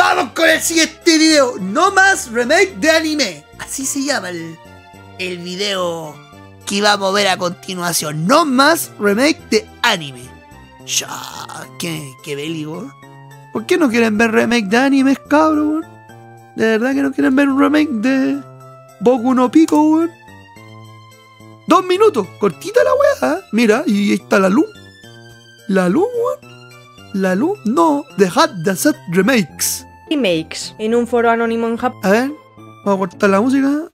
vamos con el siguiente video. No más remake de anime. Así se llama el, video que vamos a ver a continuación. No más remake de anime. Ya, qué, qué ¿Por qué no quieren ver remake de animes, cabrón? De verdad que no quieren ver un remake de Boku no Pico, weón. Dos minutos, cortita la weá. ¿eh? Mira, y ahí está la luz. La luz, weón. La luz, no, dejad de hacer remakes remakes en un foro anónimo en Japón. A ver, vamos a cortar la música.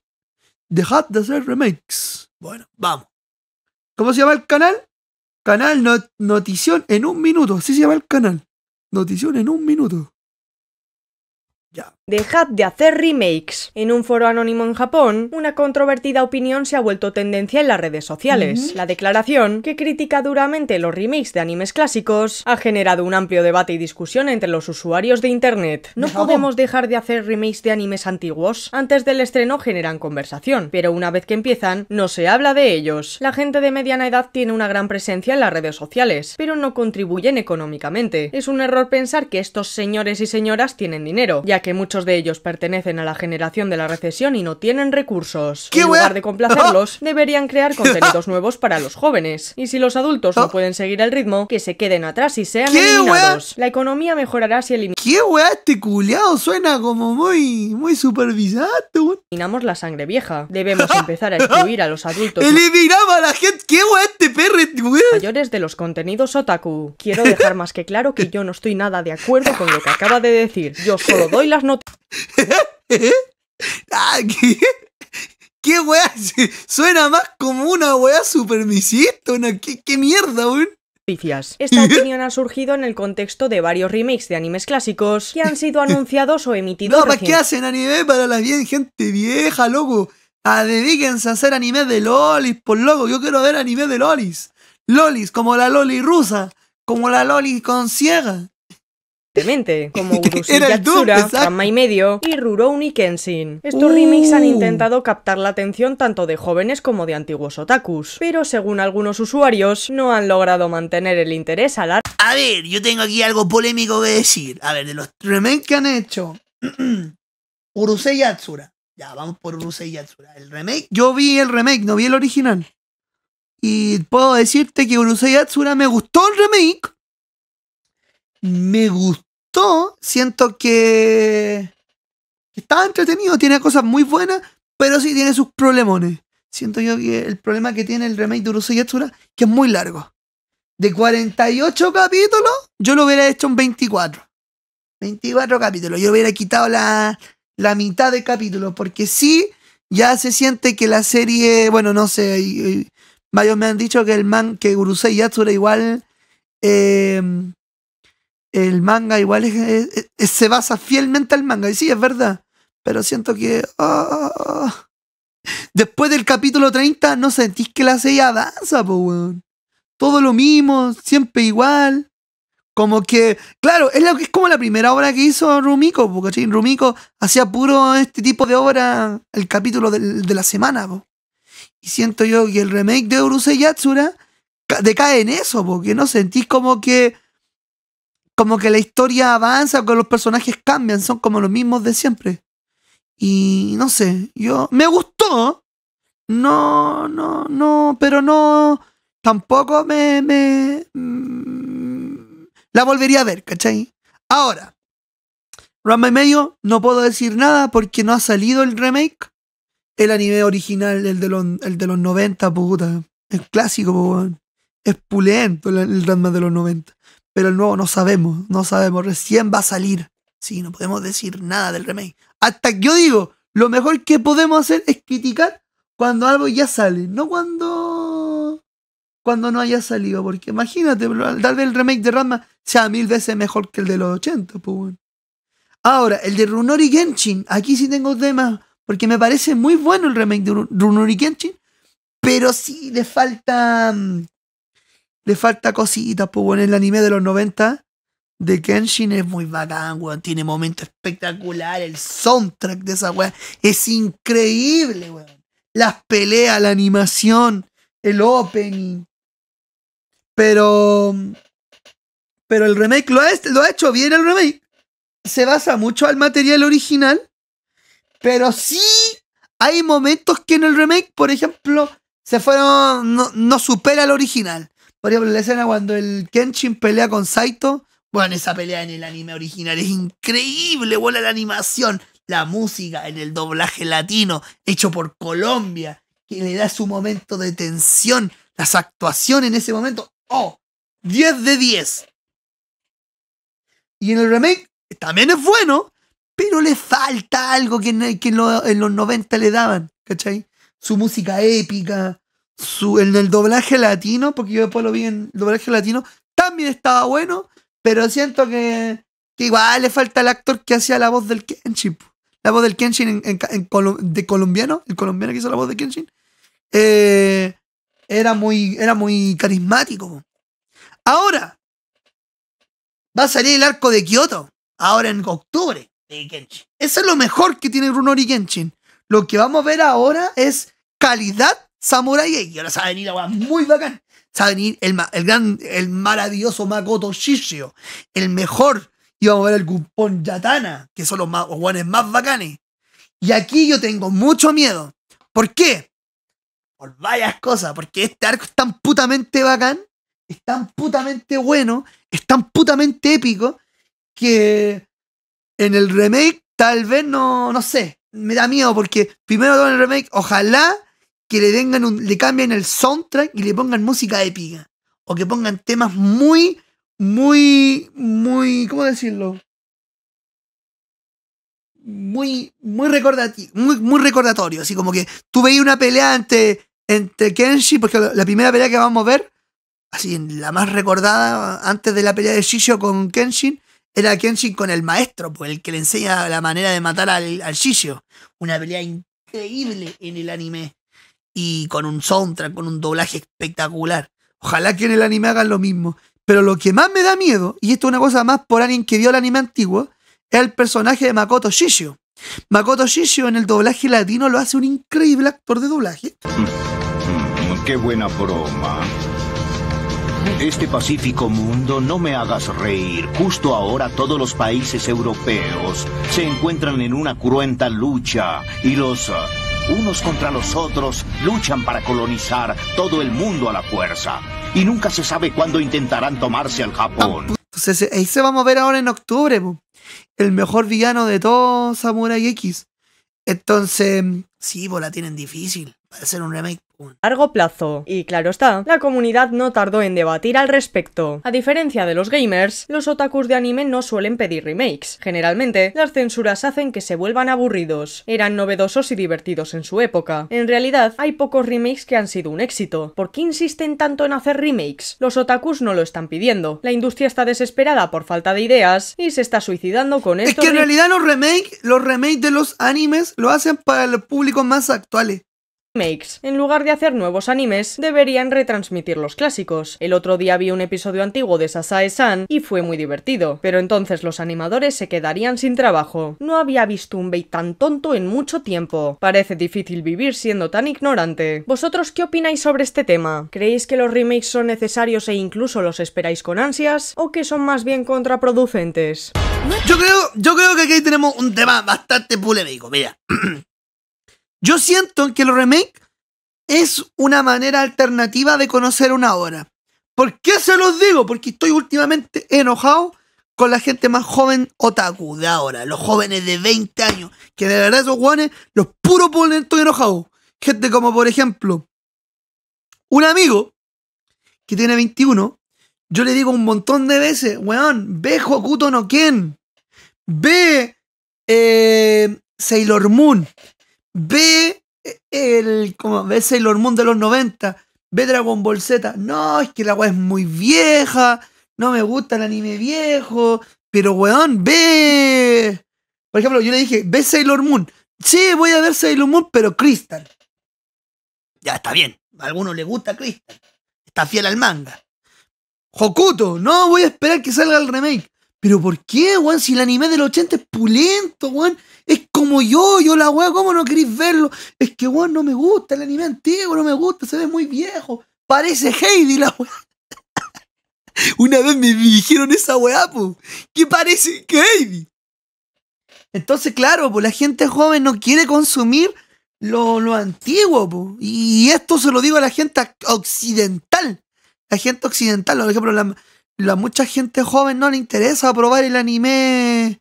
Dejad de hacer remakes. Bueno, vamos. ¿Cómo se llama el canal? Canal Notición en un minuto. Así se llama el canal. Notición en un minuto. Ya. Dejad de hacer remakes. En un foro anónimo en Japón, una controvertida opinión se ha vuelto tendencia en las redes sociales. La declaración, que critica duramente los remakes de animes clásicos, ha generado un amplio debate y discusión entre los usuarios de internet. No podemos dejar de hacer remakes de animes antiguos. Antes del estreno generan conversación, pero una vez que empiezan, no se habla de ellos. La gente de mediana edad tiene una gran presencia en las redes sociales, pero no contribuyen económicamente. Es un error pensar que estos señores y señoras tienen dinero, ya que muchos de ellos pertenecen a la generación de la recesión y no tienen recursos. en lugar de complacerlos, deberían crear contenidos nuevos para los jóvenes. Y si los adultos no ah. pueden seguir el ritmo, que se queden atrás y sean eliminados. La economía mejorará si eliminamos... ¿Qué este Suena como muy, muy supervisado. Eliminamos la sangre vieja. Debemos empezar a excluir a los adultos... ¡Eliminamos a la gente! ¿Qué weá este perro este Mayores de los contenidos otaku. Quiero dejar más que claro que yo no estoy nada de acuerdo con lo que acaba de decir. Yo solo doy las noticias. Ah, ¿qué? weá? Suena más como una weá Super una ¿qué, qué mierda, weón. Esta opinión ha surgido en el contexto de varios remakes de animes clásicos que han sido anunciados o emitidos. No, qué hacen anime para la bien gente vieja, loco? A ah, dedíquense a hacer anime de lolis, por loco. Yo quiero ver anime de lolis. Lolis, como la loli rusa, como la loli con ciega como Urushi Yatsura, y medio y Rurouni Kenshin. Estos uh. remakes han intentado captar la atención tanto de jóvenes como de antiguos otakus, pero según algunos usuarios, no han logrado mantener el interés a la... A ver, yo tengo aquí algo polémico que decir. A ver, de los remakes que han hecho... Urusei Yatsura. Ya, vamos por Urusei Yatsura. El remake, yo vi el remake, no vi el original. Y puedo decirte que Urusei Yatsura me gustó el remake. Me gustó siento que Está entretenido, tiene cosas muy buenas, pero sí tiene sus problemones. Siento yo que el problema que tiene el remake de Urusei Yatsura, que es muy largo. De 48 capítulos, yo lo hubiera hecho en 24. 24 capítulos. Yo hubiera quitado la, mitad de capítulos, porque sí, ya se siente que la serie, bueno, no sé, y, me han dicho que el man, que Urusei Yatsura igual eh, el manga igual es, se basa fielmente al manga. Y sí, es verdad. Pero siento que. Ah, después del capítulo 30 no sentís que la serie danza. po, weón. Todo lo mismo, siempre igual. Como que, claro, es, es como la primera obra que hizo Rumiko, porque Rumiko hacía puro este tipo de obra el capítulo de, la semana. Po. Y siento yo que el remake de Urusei Yatsura decae en eso, porque no sentís como que como que la historia avanza, que los personajes cambian, son como los mismos de siempre. Y no sé, yo me gustó. No, no, no, pero no tampoco me, me mm, la volvería a ver, ¿cachai? Ahora, Rama y medio, no puedo decir nada porque no ha salido el remake. El anime original, el de los, el de los 90, puta. Es clásico, po, Es pulento el, el de los 90. Pero el nuevo no sabemos, no sabemos. Recién va a salir. Sí, no podemos decir nada del remake. Hasta que yo digo, lo mejor que podemos hacer es criticar cuando algo ya sale, no cuando cuando no haya salido, porque imagínate, tal vez el remake de rama sea mil veces mejor que el de los 80, pues Ahora, el de Runori Genshin, aquí sí tengo temas, porque me parece muy bueno el remake de Runori Genshin, pero sí le falta mm, le falta cositas, pues bueno, el anime de los 90 de Kenshin es muy bacán, weón. Tiene momento espectacular. El soundtrack de esa weón es increíble, weón. Las peleas, la animación, el opening. Pero. Pero el remake lo ha, hecho bien el remake. Se basa mucho al material original. Pero sí hay momentos que en el remake, por ejemplo, se fueron. No, no supera el original. Por ejemplo, la escena cuando el Kenshin pelea con Saito. Bueno, esa pelea en el anime original es increíble, buena la animación, la música, en el doblaje latino, hecho por Colombia, que le da su momento de tensión, las actuaciones en ese momento. ¡Oh! 10 de 10. Y en el remake también es bueno, pero le falta algo que, en los 90 le daban, ¿cachai? Su música épica, en el doblaje latino, porque yo después lo vi en el doblaje latino, también estaba bueno, pero siento que, igual le falta el actor que hacía la voz del Kenshin. La voz del Kenshin de colombiano, el colombiano que hizo la voz de Kenshin, eh, era, muy, era muy carismático. Ahora, va a salir el arco de Kioto, ahora en octubre, de Eso es lo mejor que tiene Runori Kenshin. Lo que vamos a ver ahora es calidad Samurai y ahora se va a venir muy bacán. Se va a venir el, gran, el maravilloso Makoto Shishio, el mejor. Y vamos a ver el Gupon Yatana, que son los, más, guanes más bacanes. Y aquí yo tengo mucho miedo. ¿Por qué? Por varias cosas. Porque este arco es tan putamente bacán, es tan putamente bueno, es tan putamente épico, que en el remake tal vez no, no sé. Me da miedo porque primero en el remake, ojalá que le, vengan un, le cambien el soundtrack y le pongan música épica. O que pongan temas muy, muy, muy, ¿cómo decirlo? Muy, muy, muy, recordatorio. Así como que tú veías una pelea entre, entre Kenshi, porque la, primera pelea que vamos a ver, así la más recordada antes de la pelea de Shishio con Kenshin, era Kenshin con el maestro, pues el que le enseña la manera de matar al, al Una pelea increíble en el anime y con un soundtrack, con un doblaje espectacular. Ojalá que en el anime hagan lo mismo. Pero lo que más me da miedo, y esto es una cosa más por alguien que vio el anime antiguo, es el personaje de Makoto Shishio. Makoto Shishio en el doblaje latino lo hace un increíble actor de doblaje. Mm, mm, qué buena broma. Este pacífico mundo, no me hagas reír. Justo ahora todos los países europeos se encuentran en una cruenta lucha y los unos contra los otros, luchan para colonizar todo el mundo a la fuerza. Y nunca se sabe cuándo intentarán tomarse al Japón. Ah, pues, entonces eh, se vamos a ver ahora en octubre. El mejor villano de todo Samurai X. Entonces, sí, la tienen difícil. Va a ser un remake. Largo plazo. Y claro está, la comunidad no tardó en debatir al respecto. A diferencia de los gamers, los otakus de anime no suelen pedir remakes. Generalmente, las censuras hacen que se vuelvan aburridos. Eran novedosos y divertidos en su época. En realidad, hay pocos remakes que han sido un éxito. ¿Por qué insisten tanto en hacer remakes? Los otakus no lo están pidiendo. La industria está desesperada por falta de ideas y se está suicidando con esto. Es que en realidad los remakes, los remakes de los animes lo hacen para el público más actuales remakes. En lugar de hacer nuevos animes, deberían retransmitir los clásicos. El otro día vi un episodio antiguo de Sasae-san y fue muy divertido, pero entonces los animadores se quedarían sin trabajo. No había visto un bait tan tonto en mucho tiempo. Parece difícil vivir siendo tan ignorante. ¿Vosotros qué opináis sobre este tema? ¿Creéis que los remakes son necesarios e incluso los esperáis con ansias? ¿O que son más bien contraproducentes? Yo creo, yo creo que aquí tenemos un tema bastante polémico, mira. Yo siento que el remake es una manera alternativa de conocer una obra. ¿Por qué se los digo? Porque estoy últimamente enojado con la gente más joven otaku de ahora, los jóvenes de 20 años, que de verdad esos guanes los puros ponen estoy enojado. Gente como por ejemplo, un amigo que tiene 21, yo le digo un montón de veces, weón, ve Hokuto no Ken, ve eh, Sailor Moon, ve eh, el, como ve Sailor Moon de los 90, ve Dragon Ball Z, no, es que la weá es muy vieja, no me gusta el anime viejo, pero weón, ve... Por ejemplo, yo le dije, ve Sailor Moon. Sí, voy a ver Sailor Moon, pero Crystal. Ya está bien, a algunos le gusta Crystal, está fiel al manga. Hokuto, no voy a esperar que salga el remake. Pero ¿por qué, weón? Si el anime del 80 es pulento, weón. Es como yo, yo la weón, ¿cómo no queréis verlo? Es que, weón, no me gusta el anime antiguo, no me gusta, se ve muy viejo. Parece Heidi la weón. Una vez me dijeron esa weá, pues, que parece Heidi. Entonces, claro, pues la gente joven no quiere consumir lo, lo antiguo, pues Y esto se lo digo a la gente occidental. La gente occidental, por ejemplo, la, la mucha gente joven no le interesa probar el anime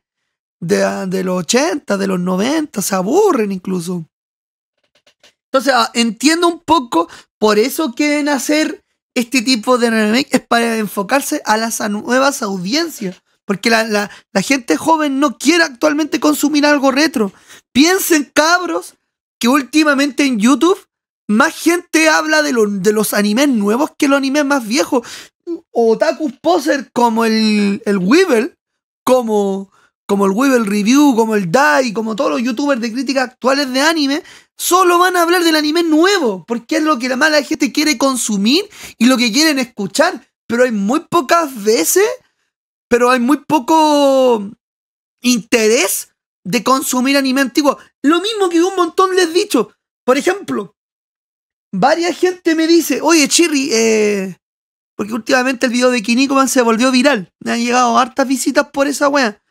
de, los ah, 80, de los 90, se aburren incluso. Entonces, ah, entiendo un poco, por eso quieren hacer este tipo de anime. es para enfocarse a las nuevas audiencias. Porque la, la, gente joven no quiere actualmente consumir algo retro. Piensen, cabros, que últimamente en YouTube más gente habla de, los de los animes nuevos que los animes más viejos otakus poser como el, el como, como el Weaver Review, como el Dai, como todos los youtubers de críticas actuales de anime, solo van a hablar del anime nuevo, porque es lo que la mala gente quiere consumir y lo que quieren escuchar. Pero hay muy pocas veces, pero hay muy poco interés de consumir anime antiguo. Lo mismo que un montón les he dicho. Por ejemplo, varias gente me dice, oye, Chirri, eh, porque últimamente el video de Kinikoman se volvió viral. Me han llegado hartas visitas por esa wea.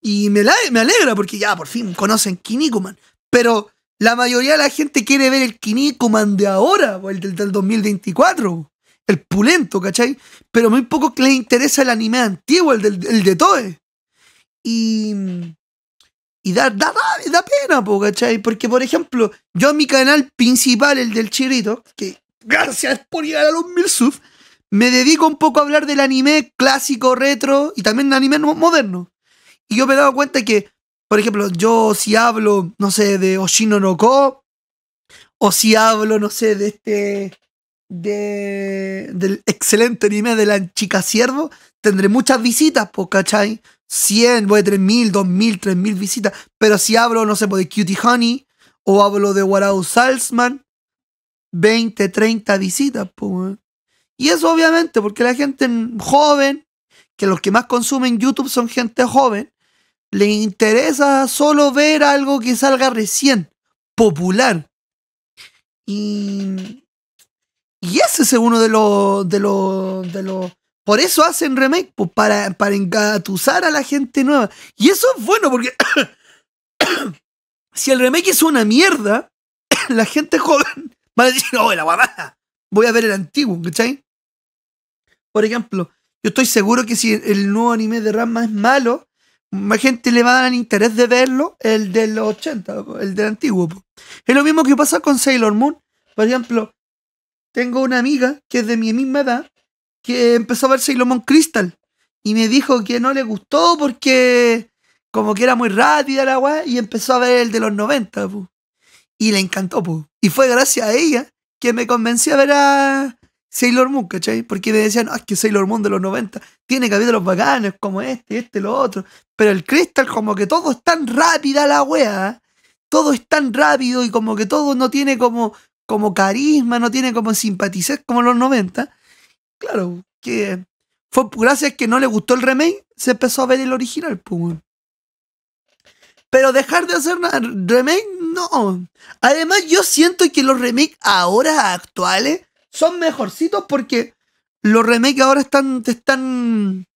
Y me, la, me alegra porque ya por fin conocen Kinikoman. Pero la mayoría de la gente quiere ver el Kinikoman de ahora, o el del, 2024. El pulento, ¿cachai? Pero muy poco les interesa el anime antiguo, el, del, el de Toei. Y. Y da, da, pena, ¿cachai? Porque, por ejemplo, yo en mi canal principal, el del Chirito... que gracias por llegar a los mil subs, me dedico un poco a hablar del anime clásico, retro y también anime moderno. Y yo me he dado cuenta que, por ejemplo, yo si hablo, no sé, de Oshino no Ko, o si hablo, no sé, de este. De, del excelente anime de la chica siervo, tendré muchas visitas, pues, ¿cachai? 100, voy 3000, 2000, 3000 visitas. Pero si hablo, no sé, de Cutie Honey, o hablo de Warau Salzman, 20, 30 visitas. Po, y eso obviamente porque la gente joven, que los que más consumen YouTube son gente joven, le interesa solo ver algo que salga recién, popular. Y, y ese es uno de los... De los, de los por eso hacen remake, para, para engatusar a la gente nueva. Y eso es bueno porque... si el remake es una mierda, la gente joven a oh, la Voy a ver el antiguo, ¿cachai? Por ejemplo, yo estoy seguro que si el nuevo anime de rama es malo, más gente le va a dar interés de verlo el del 80, el del antiguo. Es lo mismo que pasa con Sailor Moon. Por ejemplo, tengo una amiga que es de mi misma edad que empezó a ver Sailor Moon Crystal y me dijo que no le gustó porque como que era muy rápida la weá y empezó a ver el de los 90 y le encantó, po. Y fue gracias a ella que me convencí a ver a Sailor Moon, ¿cachai? Porque me decían, ah, es que Sailor Moon de los 90 tiene los bacanes como este, este, lo otro. Pero el Crystal, como que todo es tan rápida la wea, todo es tan rápido y como que todo no tiene como, como carisma, no tiene como simpatizar como los 90. Claro, que fue gracias a que no le gustó el remake, se empezó a ver el original, pues. Pero dejar de hacer remake, no. Además, yo siento que los remakes ahora actuales son mejorcitos porque los remakes ahora están, están,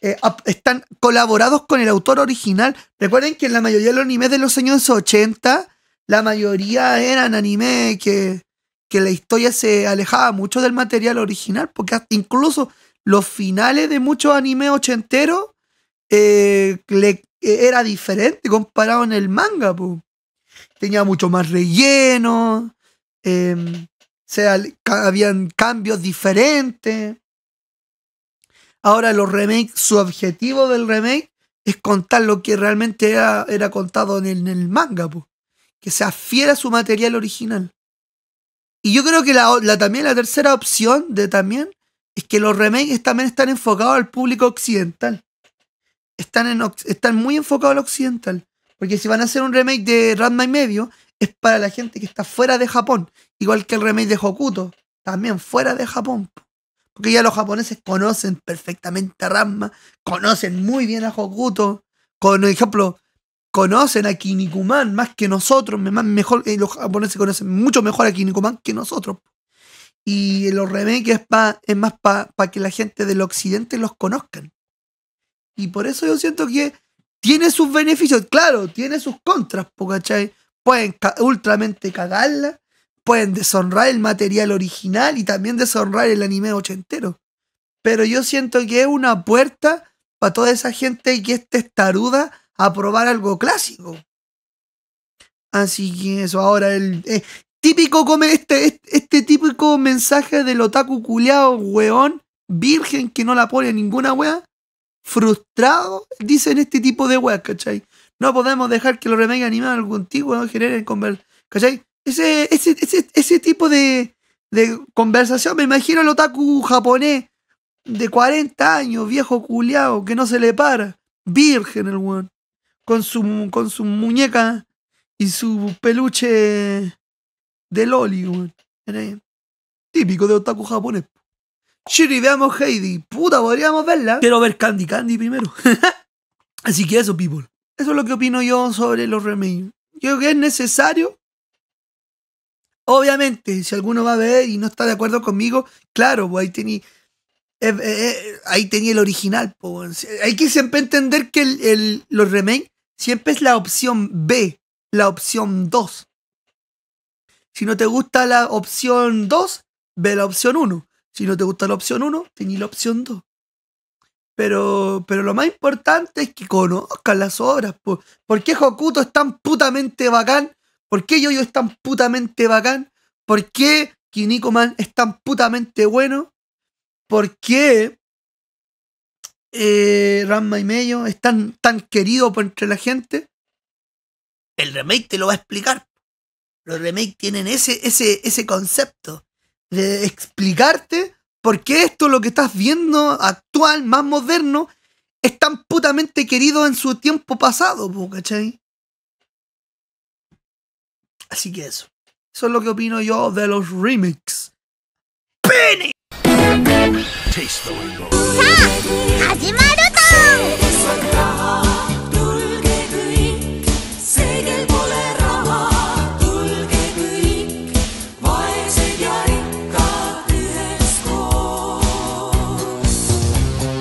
eh, están colaborados con el autor original. Recuerden que en la mayoría de los animes de los años 80, la mayoría eran animes que, la historia se alejaba mucho del material original, porque incluso los finales de muchos animes ochenteros eh, le e-, era diferente comparado en el manga, Tenía mucho más relleno, em, o sea, habían cambios diferentes. Ahora los remakes, su objetivo del remake es contar lo que realmente era, contado en el, manga, que se afiera a su material original. Y yo creo que la, la, también la tercera opción de también es que los remakes también están enfocados al público occidental están, están muy enfocados al occidental. Porque si van a hacer un remake de Ranma y medio, es para la gente que está fuera de Japón. Igual que el remake de Hokuto, también fuera de Japón. Porque ya los japoneses conocen perfectamente a Ranma, conocen muy bien a Hokuto. Con ejemplo, conocen a Kinikuman más que nosotros. mejor, eh, los japoneses conocen mucho mejor a Kinikuman que nosotros. Y los remakes es, es más para que la gente del occidente los conozcan. Y por eso yo siento que tiene sus beneficios, claro, tiene sus contras, ¿cachai? Pueden ultramente cagarla, pueden deshonrar el material original y también deshonrar el anime ochentero. Pero yo siento que es una puerta para toda esa gente que esté estaruda a probar algo clásico. Así que eso, ahora el eh, típico come este, este, este, típico mensaje del otaku culeado, weón, virgen que no la pone ninguna wea frustrado dicen este tipo de weas, ¿cachai? No podemos dejar que los remedios animales contigo no generen conversación, ¿cachai? Ese, ese, ese, ese tipo de, conversación, me imagino el otaku japonés de 40 años, viejo culiao, que no se le para, virgen el weón, con su, con su muñeca y su peluche de loli, Típico de otaku japonés. Chiri veamos Heidi. Puta, podríamos verla. Quiero ver Candy Candy primero. Así que eso, people. Eso es lo que opino yo sobre los Remains Yo creo que es necesario. Obviamente, si alguno va a ver y no está de acuerdo conmigo, claro, pues ahí tenía eh, eh, eh, ahí tenía el original. Pues, hay que siempre entender que el, los Remains siempre es la opción B, la opción 2. Si no te gusta la opción 2, ve la opción 1. Si no te gusta la opción 1, tení la opción 2. Pero, pero lo más importante es que conozcan las obras. ¿Por qué Hokuto es tan putamente bacán? ¿Por qué Yoyo es tan putamente bacán? ¿Por qué Kinikoman es tan putamente bueno? ¿Por qué eh, y Medio es tan, tan querido por entre la gente? El remake te lo va a explicar. Los remakes tienen ese, ese, ese concepto de explicarte por qué esto, lo que estás viendo actual, más moderno, es tan putamente querido en su tiempo pasado, ¿cachai? Así que eso. Eso es lo que opino yo de los remixes ¡Pene! Taste